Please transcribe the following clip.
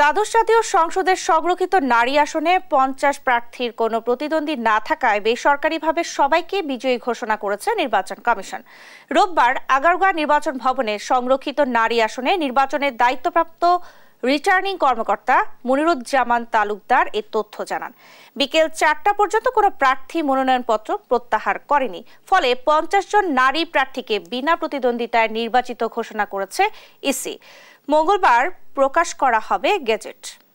দ্বাদশ জাতীয় সংসদের সংরক্ষিত নারী আসনে পঞ্চাশ প্রার্থীর কোনো প্রতিদ্বন্দ্বী না থাকায় বেসরকারিভাবে সবাইকে বিজয়ী ঘোষণা করেছে নির্বাচন কমিশন রোববার আগারগাঁ নির্বাচন ভবনে সংরক্ষিত নারী আসনে নির্বাচনের দায়িত্বপ্রাপ্ত রিটার্নিং কর্মকর্তা মনিরুজ্জামান তালুকদার এ তথ্য জানান বিকেল চারটা পর্যন্ত কোনো প্রার্থী মনোনয়নপত্র প্রত্যাহার করেনি ফলে পঞ্চাশ জন নারী প্রার্থীকে বিনা প্রতিদ্বন্দ্বিতায় নির্বাচিত ঘোষণা করেছে ইসি মঙ্গলবার প্রকাশ করা হবে গেজেট